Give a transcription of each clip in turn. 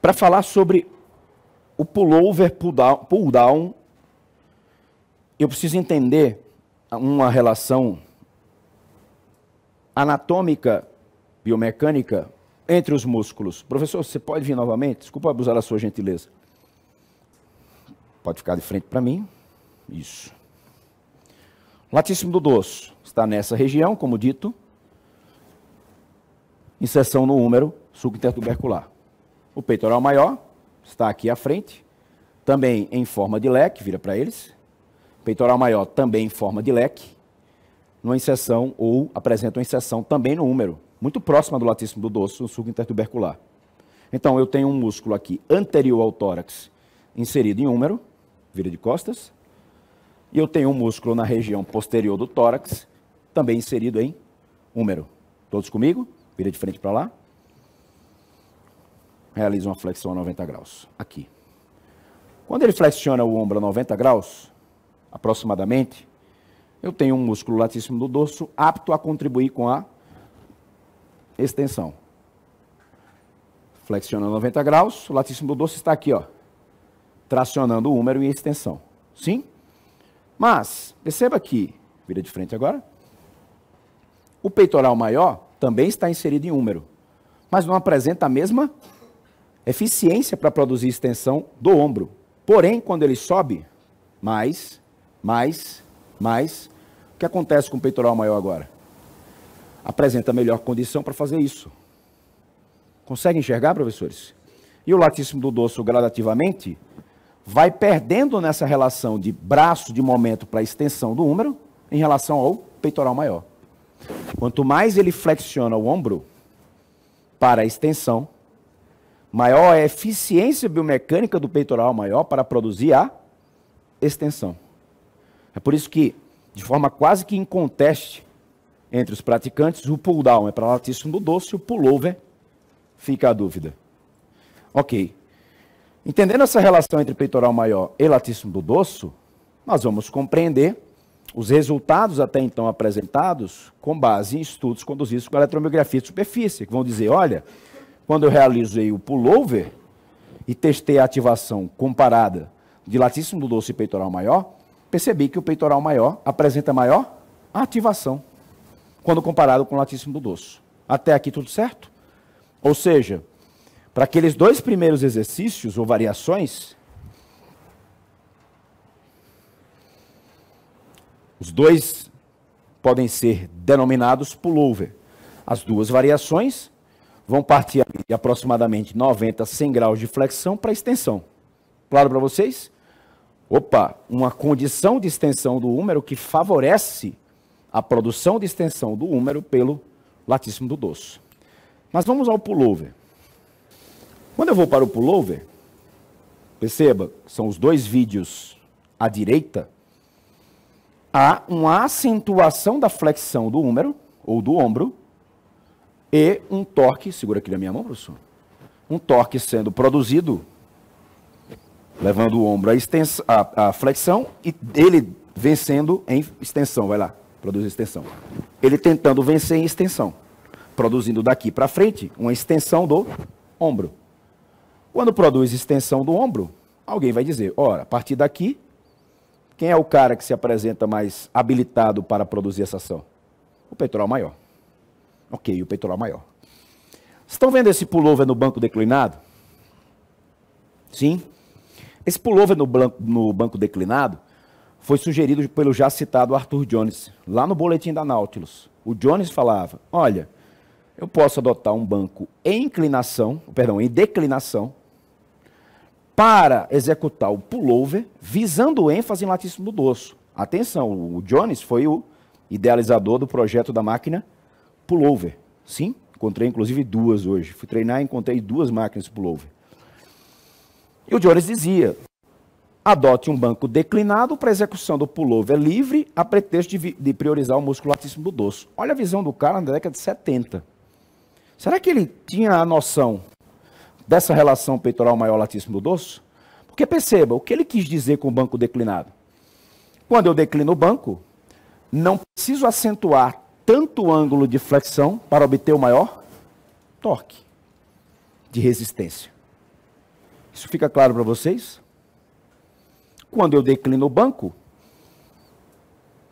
para falar sobre o pullover pull down, eu preciso entender uma relação anatômica, biomecânica, entre os músculos. Professor, você pode vir novamente? Desculpa abusar da sua gentileza. Pode ficar de frente para mim. Isso. Latíssimo do dorso está nessa região, como dito. Inserção no húmero, suco o peitoral maior está aqui à frente, também em forma de leque, vira para eles. Peitoral maior também em forma de leque, numa inserção ou apresenta uma inserção também no húmero, muito próxima do latíssimo do dorso, no sulco intertubercular. Então, eu tenho um músculo aqui anterior ao tórax inserido em húmero. vira de costas, e eu tenho um músculo na região posterior do tórax, também inserido em húmero. Todos comigo? Vira de frente para lá realiza uma flexão a 90 graus, aqui. Quando ele flexiona o ombro a 90 graus, aproximadamente, eu tenho um músculo latíssimo do dorso apto a contribuir com a extensão. Flexiona 90 graus, o latíssimo do dorso está aqui, ó, tracionando o húmero em extensão. Sim? Mas, perceba que vira de frente agora, o peitoral maior também está inserido em húmero, mas não apresenta a mesma eficiência para produzir extensão do ombro. Porém, quando ele sobe, mais, mais, mais, o que acontece com o peitoral maior agora? Apresenta melhor condição para fazer isso. Consegue enxergar, professores? E o latíssimo do dorso gradativamente vai perdendo nessa relação de braço de momento para extensão do úmero em relação ao peitoral maior. Quanto mais ele flexiona o ombro para a extensão, Maior é a eficiência biomecânica do peitoral maior para produzir a extensão. É por isso que, de forma quase que inconteste entre os praticantes, o pull down é para latíssimo do doce, o pullover fica a dúvida. Ok. Entendendo essa relação entre peitoral maior e latíssimo do dorso, nós vamos compreender os resultados até então apresentados com base em estudos conduzidos com eletromiografia de superfície, que vão dizer, olha, quando eu realizei o pullover e testei a ativação comparada de latíssimo do dorso e peitoral maior, percebi que o peitoral maior apresenta maior ativação quando comparado com o latíssimo do dorso. Até aqui tudo certo? Ou seja, para aqueles dois primeiros exercícios ou variações, os dois podem ser denominados pullover. As duas variações vão partir de aproximadamente 90, 100 graus de flexão para extensão. Claro para vocês? Opa, uma condição de extensão do húmero que favorece a produção de extensão do húmero pelo latíssimo do dorso. Mas vamos ao pullover. Quando eu vou para o pullover, perceba, são os dois vídeos à direita, há uma acentuação da flexão do húmero ou do ombro e um torque, segura aqui na minha mão, professor, um torque sendo produzido, levando o ombro à, flexão e ele vencendo em extensão, vai lá, produz extensão. Ele tentando vencer em extensão, produzindo daqui para frente uma extensão do ombro. Quando produz extensão do ombro, alguém vai dizer, ora, a partir daqui, quem é o cara que se apresenta mais habilitado para produzir essa ação? O peitoral maior. Ok, o peitoral maior. Vocês estão vendo esse pullover no banco declinado? Sim? Esse pullover no, blanco, no banco declinado foi sugerido pelo já citado Arthur Jones, lá no boletim da Nautilus. O Jones falava: olha, eu posso adotar um banco em inclinação, perdão, em declinação, para executar o pullover, visando o ênfase em latíssimo do dorso. Atenção, o Jones foi o idealizador do projeto da máquina pullover. Sim, encontrei inclusive duas hoje. Fui treinar e encontrei duas máquinas de pullover. E o Jones dizia: adote um banco declinado para execução do pullover livre a pretexto de, de priorizar o músculo latíssimo do dorso. Olha a visão do cara na década de 70. Será que ele tinha a noção dessa relação peitoral maior latíssimo do dorso? Porque perceba, o que ele quis dizer com o banco declinado? Quando eu declino o banco, não preciso acentuar tanto ângulo de flexão para obter o maior torque de resistência. Isso fica claro para vocês? Quando eu declino o banco,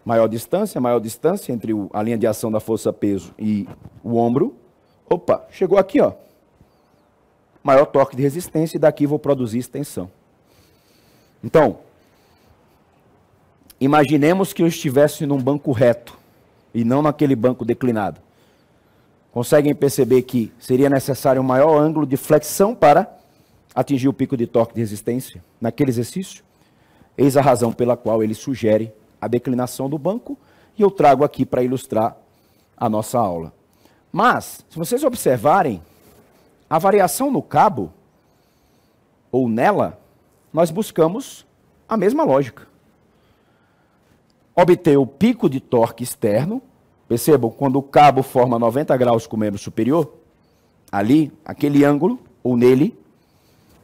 maior distância, maior distância entre a linha de ação da força-peso e o ombro, opa, chegou aqui, ó. Maior torque de resistência e daqui vou produzir extensão. Então, imaginemos que eu estivesse num banco reto e não naquele banco declinado. Conseguem perceber que seria necessário um maior ângulo de flexão para atingir o pico de torque de resistência naquele exercício? Eis a razão pela qual ele sugere a declinação do banco e eu trago aqui para ilustrar a nossa aula. Mas, se vocês observarem, a variação no cabo ou nela, nós buscamos a mesma lógica obter o pico de torque externo. Percebam, quando o cabo forma 90 graus com o membro superior, ali, aquele ângulo, ou nele,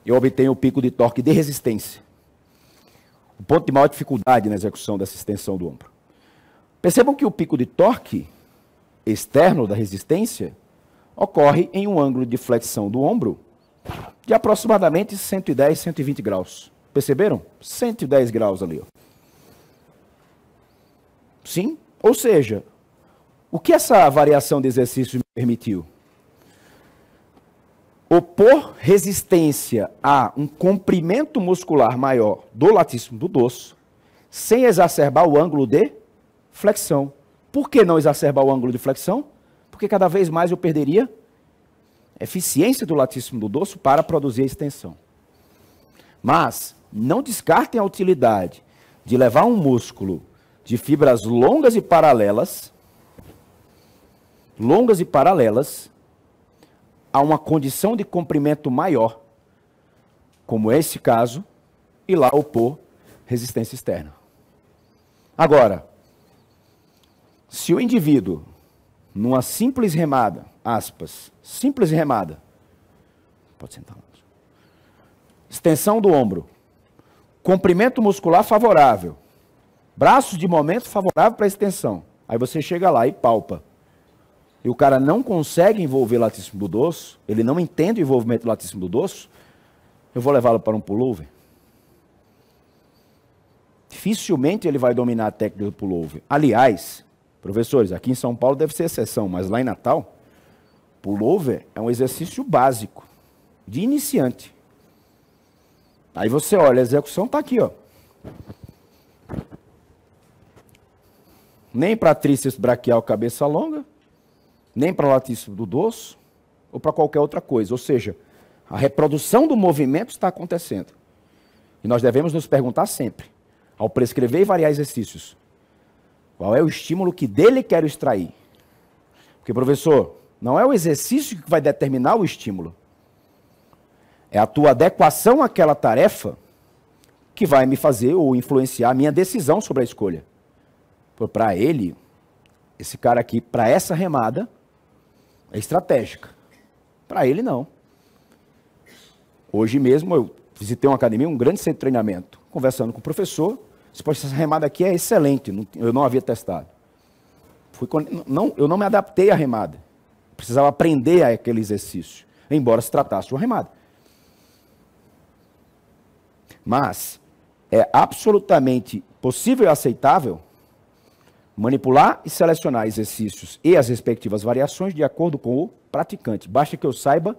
eu obtenho o pico de torque de resistência. O ponto de maior dificuldade na execução dessa extensão do ombro. Percebam que o pico de torque externo da resistência ocorre em um ângulo de flexão do ombro de aproximadamente 110, 120 graus. Perceberam? 110 graus ali. Ó. Sim? Ou seja, o que essa variação de exercício me permitiu? Opor resistência a um comprimento muscular maior do latíssimo do dorso, sem exacerbar o ângulo de flexão. Por que não exacerbar o ângulo de flexão? Porque cada vez mais eu perderia eficiência do latíssimo do dorso para produzir a extensão. Mas não descartem a utilidade de levar um músculo de fibras longas e paralelas, longas e paralelas, a uma condição de comprimento maior, como é esse caso, e lá opor resistência externa. Agora, se o indivíduo, numa simples remada, aspas, simples remada, pode sentar, extensão do ombro, comprimento muscular favorável, Braços de momento favorável para extensão. Aí você chega lá e palpa. E o cara não consegue envolver latíssimo do dorso, ele não entende o envolvimento do latíssimo do dorso, eu vou levá-lo para um pullover. Dificilmente ele vai dominar a técnica do pullover. Aliás, professores, aqui em São Paulo deve ser exceção, mas lá em Natal, pullover é um exercício básico, de iniciante. Aí você olha, a execução está aqui, ó nem para tríceps braquial cabeça longa, nem para latíssimo do dorso, ou para qualquer outra coisa. Ou seja, a reprodução do movimento está acontecendo. E nós devemos nos perguntar sempre, ao prescrever e variar exercícios, qual é o estímulo que dele quero extrair? Porque, professor, não é o exercício que vai determinar o estímulo. É a tua adequação àquela tarefa que vai me fazer ou influenciar a minha decisão sobre a escolha. Para ele, esse cara aqui, para essa remada, é estratégica. Para ele, não. Hoje mesmo eu visitei uma academia, um grande centro de treinamento, conversando com o professor. Disse, essa remada aqui é excelente, eu não havia testado. Fui, não, eu não me adaptei à remada. Precisava aprender aquele exercício, embora se tratasse de uma remada. Mas é absolutamente possível e aceitável Manipular e selecionar exercícios e as respectivas variações de acordo com o praticante. Basta que eu saiba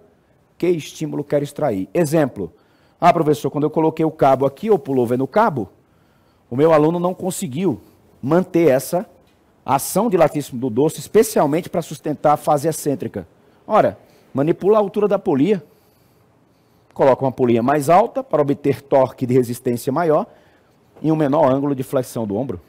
que estímulo quero extrair. Exemplo. Ah, professor, quando eu coloquei o cabo aqui, ou vendo no cabo, o meu aluno não conseguiu manter essa ação de latíssimo do dorso, especialmente para sustentar a fase excêntrica. Ora, manipula a altura da polia. Coloca uma polia mais alta para obter torque de resistência maior e um menor ângulo de flexão do ombro.